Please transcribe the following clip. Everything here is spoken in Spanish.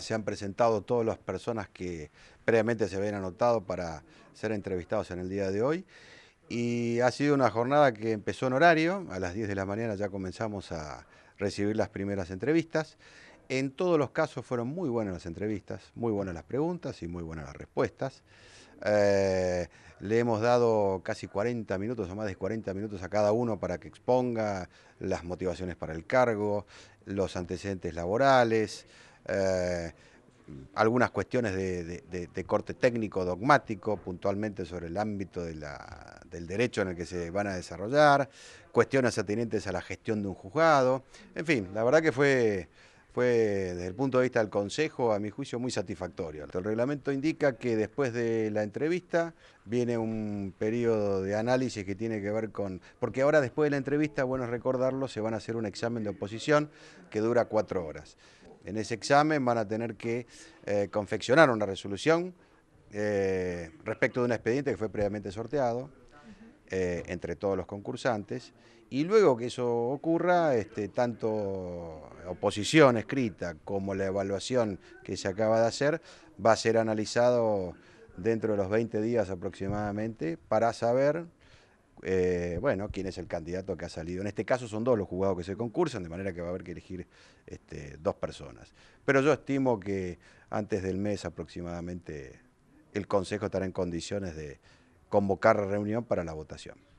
Se han presentado todas las personas que previamente se habían anotado para ser entrevistados en el día de hoy. Y ha sido una jornada que empezó en horario, a las 10 de la mañana ya comenzamos a recibir las primeras entrevistas. En todos los casos fueron muy buenas las entrevistas, muy buenas las preguntas y muy buenas las respuestas. Eh, le hemos dado casi 40 minutos o más de 40 minutos a cada uno para que exponga las motivaciones para el cargo, los antecedentes laborales, eh, algunas cuestiones de, corte técnico, dogmático, puntualmente sobre el ámbito del derecho en el que se van a desarrollar, cuestiones atinentes a la gestión de un juzgado, en fin, la verdad que fue fue, desde el punto de vista del Consejo, a mi juicio, muy satisfactorio. El reglamento indica que después de la entrevista viene un periodo de análisis que tiene que ver con... Porque ahora después de la entrevista, bueno recordarlo, se van a hacer un examen de oposición que dura cuatro horas. En ese examen van a tener que eh, confeccionar una resolución eh, respecto de un expediente que fue previamente sorteado eh, entre todos los concursantes. Y luego que eso ocurra, este, tanto oposición escrita como la evaluación que se acaba de hacer va a ser analizado dentro de los 20 días aproximadamente para saber eh, bueno, quién es el candidato que ha salido. En este caso son dos los juzgados que se concursan, de manera que va a haber que elegir este, dos personas. Pero yo estimo que antes del mes aproximadamente el Consejo estará en condiciones de convocar la reunión para la votación.